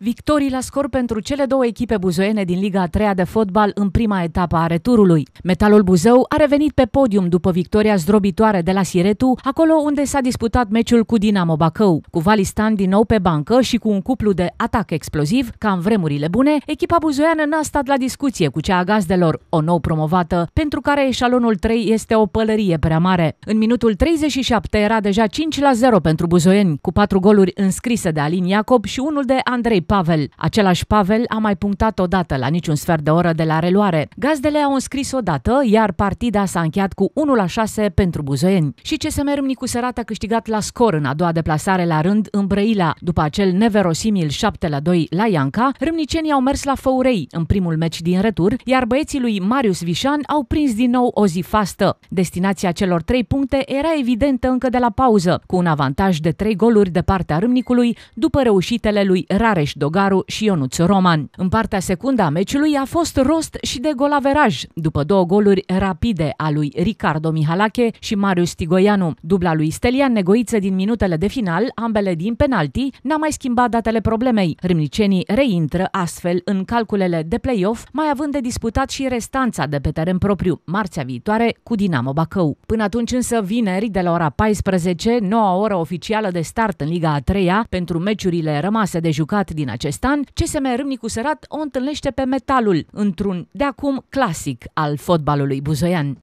Victorii la scor pentru cele două echipe buzoiene din Liga a 3 de fotbal în prima etapă a returului. Metalul Buzău a revenit pe podium după victoria zdrobitoare de la Siretu, acolo unde s-a disputat meciul cu Dinamo Bacău. Cu Valistan din nou pe bancă și cu un cuplu de atac exploziv, ca în vremurile bune, echipa buzoiană n-a stat la discuție cu cea a gazdelor, o nou promovată, pentru care eșalonul 3 este o pălărie prea mare. În minutul 37 era deja 5 la 0 pentru buzoieni, cu patru goluri înscrise de Alin Iacob și unul de Andrei Pavel. Același Pavel a mai punctat odată la niciun sfert de oră de la reluare. Gazdele au înscris odată, iar partida s-a încheiat cu 1 la 6 pentru buzoieni. Și CSM Râmnicu Sărat a câștigat la scor în a doua deplasare la rând în Brăila. După acel neverosimil 7 la 2 la Ianca, râmnicenii au mers la Făurei în primul meci din retur, iar băieții lui Marius Vișan au prins din nou o zi fastă. Destinația celor trei puncte era evidentă încă de la pauză, cu un avantaj de trei goluri de partea râmnicului după reușitele lui Rareș Dogaru și Ionuț Roman. În partea secundă a meciului a fost rost și de golaveraj, după două goluri rapide a lui Ricardo Mihalache și Marius Tigoianu. Dubla lui Stelian Negoiță din minutele de final, ambele din penalti, n-a mai schimbat datele problemei. Râmnicenii reintră astfel în calculele de play-off, mai având de disputat și restanța de pe teren propriu, marțea viitoare cu Dinamo Bacău. Până atunci însă vineri de la ora 14, noua oră oficială de start în Liga a 3 pentru meciurile rămase de jucat din din acest an, CSM Râmnicu Sărat o întâlnește pe metalul într-un de acum clasic al fotbalului buzoian.